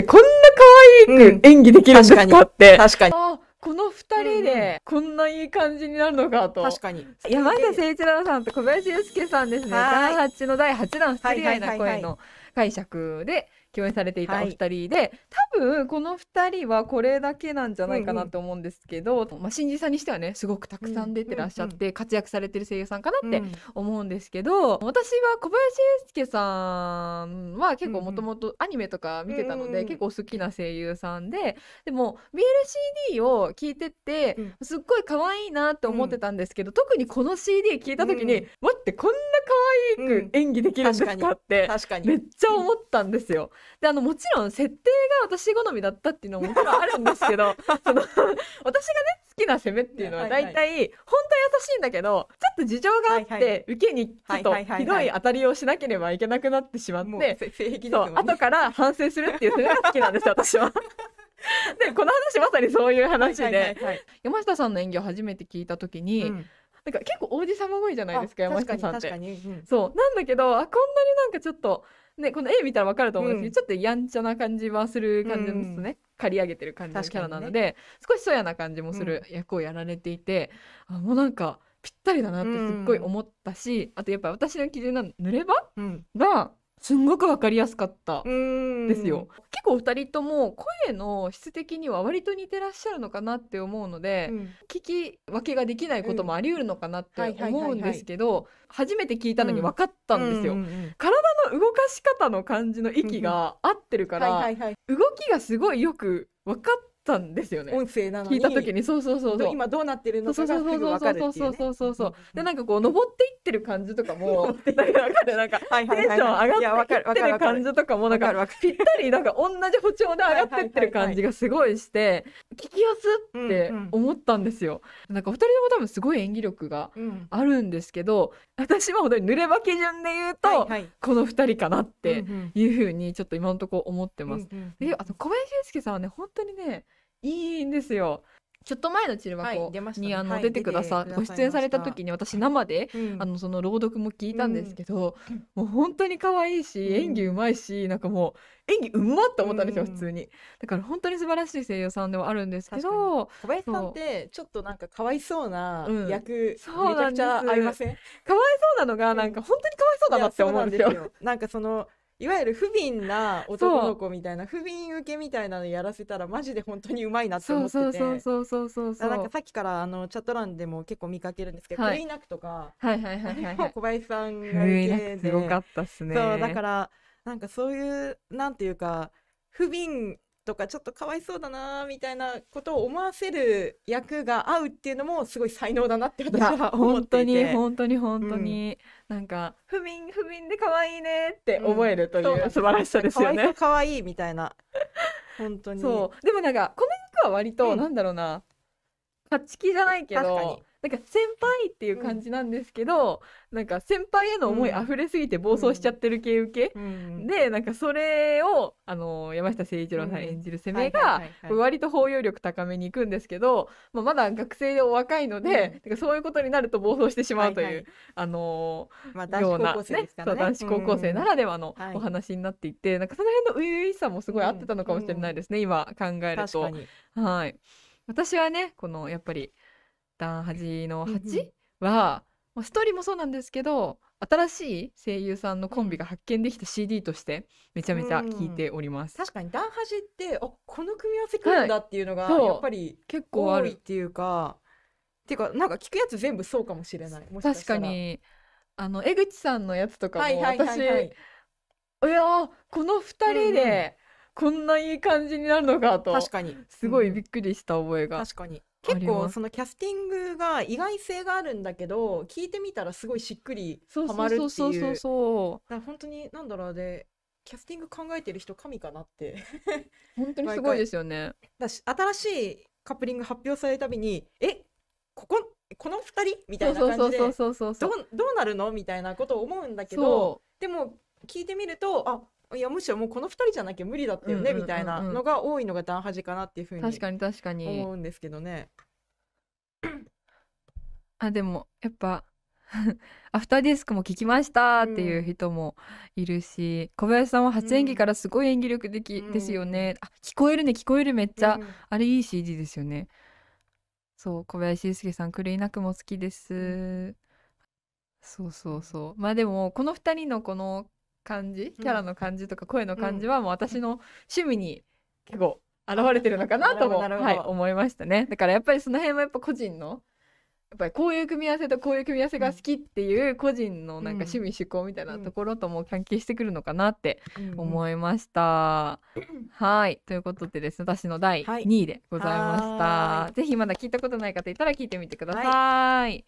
ってこんな可愛く演技できるんですかって。確かに。確かにこの二人で、こんないい感じになるのかと。確かに。山下誠一郎さんと小林祐介さんですね。第ンの第8弾、不釣合いな声の。解釈で共演されていたお二人で、はい、多分この二人はこれだけなんじゃないかなと思うんですけど、うんうん、まあ、新人さんにしてはねすごくたくさん出てらっしゃって活躍されてる声優さんかなって思うんですけど、うん、私は小林英介さんは結構もともとアニメとか見てたので、結構好きな声優さんででも BLCD を聞いてってすっごい可愛いなって思ってたんですけど、特にこの CD 聴いた時に、うん、待ってこんな可愛く演技できるんですかってめっちゃ思ったんですよ。であのもちろん設定が私好みだったっていうのももちろんあるんですけど その私がね好きな攻めっていうのは大体、本当は優しいんだけどちょっと事情があって、はいはい、受けにちょっとひどい当たりをしなければいけなくなってしまって、はいはいはい、後から反省するっていう攻めが好きなんですよ 私は。でこの話まさにそういう話で、はいはいはいはい、山下さんの演技を初めて聞いた時に、うんなんか結構王子様声じゃないですか山下さんって、うん、そうなんだけどあこんなになんかちょっとねこの絵見たらわかると思うんですけど、ちょっとやんちゃな感じはする感じですね、刈り上げてる感じのキャラなので、ね、少しそやな感じもする役をやられていて、あもうなんかぴったりだなってすっごい思ったし、あとやっぱ私の基準な濡れ場、がすんごくわかりやすかったですよ結構二人とも声の質的には割と似てらっしゃるのかなって思うので、うん、聞き分けができないこともありうるのかなって思うんですけど初めて聞いたのに分かったんですよ。体の動かし方の感じの息が合ってるから、動きがすごいよく分かったんですよね音声なのに聞いた時にそうそうそうそう今どうなってるのかがすぐ分かるっていう、ね、そうそうそうそうでなんかこう登っていってる感じとかもなんかなんかテンション上がっていってる感じとかもなんかぴったりなんか同じ歩調で上がってってる感じがすごいして聞きやすって思ったんですよ、なんか二人とも多分すごい演技力があるんですけど、私は本当に濡れ場基準で言うと、この二人かなっていうふうにちょっと今のところ思ってます、うあと小林祐介さんはね本当にねいいんですよ。ちょっと前のチルマコに、あの出てくださご出演された時に私生で、あのその朗読も聞いたんですけど、もう本当に可愛いし演技うまいし、なんかもう演技うまって思ったんですよ、普通にだから本当に素晴らしい声優さんではあるんですけど小林さんってちょっとなんかかわいそうな役、そうめちゃくちゃ合いませんかわいそうなのがなんか本当にかわいそうだなって思うんですよなんかそのいわゆる不憫な男の子みたいな不憫受けみたいなのやらせたらマジで本当にうまいなって思っててそうそうそうそうそうなんかさっきからあのチャット欄でも結構見かけるんですけど、はい、クイナクとか、はいはいはい小林さんが受けですごかったっすねそうだからなんかそういうなんていうか不憫とかちょっとかわいそうだなみたいなことを思わせる役が合うっていうのもすごい才能だなって私は 思っていて本当に本当に本当に、うん、なんか不眠不眠で可愛いねって思えるという、うん、素晴らしさですよね可愛いみたいな本当にそうでもなんかこの役は割と、うん、なんだろうな勝ち気じゃないけどなんか先輩っていう感じなんですけど、うん、なんか先輩への思い溢れすぎて暴走しちゃってる系受け、うん、でなんかそれをあの山下誠一郎さん演じる攻めが割と包容力高めにいくんですけど、まあ、まだ学生でお若いので、うん、そういうことになると暴走してしまうという、はいはい、あのー、まあ、男子高校生男子高校生ならではのお話になっていて、はい、なんかその辺の初々しさもすごい合ってたのかもしれないですね、今考えると。はい私はねこのやっぱり段端の8は、まあ、ストーリーもそうなんですけど新しい声優さんのコンビが発見できた CD としてめちゃめちゃ聞いております、うん、確かに段ンってあこの組み合わせくるんだっていうのがやっぱり結構あるっていうかっていうかなんか聞くやつ全部そうかもしれない確かにあの江口さんのやつとかも私、はいはいはい、はい、この2人でこんないい感じになるのかと、確かにすごいびっくりした覚えが、うん、確かに結構そのキャスティングが意外性があるんだけど聞いてみたらすごいしっくりハマるっていうそうそうそう本当に何だろうでキャスティング考えてる人神かなって本当にすごいですよね だし新しいカップリング発表されるたびにえこここの2人みたいな感じでどうなるのみたいなことを思うんだけどでも聞いてみるとあいやむしろもうこの2人じゃなきゃ無理だったよね、みたいなのが多いのが男端かなっていうふうに確かに確かに思うんですけどね。あでもやっぱ アフターディスクも聞きましたっていう人もいるし、うん、小林さんは初演技からすごい演技力的ですよね、うん、あ聞こえるね聞こえるめっちゃ、うん、あれいい CD ですよねそう小林祐介さん狂いなくも好きです、そうそうそうまあでもこの2人のこの感じキャラの感じとか声の感じはもう私の趣味に結構現れてるのかなとも、はい、思いましたねだからやっぱりその辺はやっぱ個人のやっぱりこういう組み合わせとこういう組み合わせが好きっていう個人のなんか趣味趣向みたいなところとも関係してくるのかなって思いました。はいということでですね私の第2位でございました。是非まだ聞いたことない方いたら聞いてみてください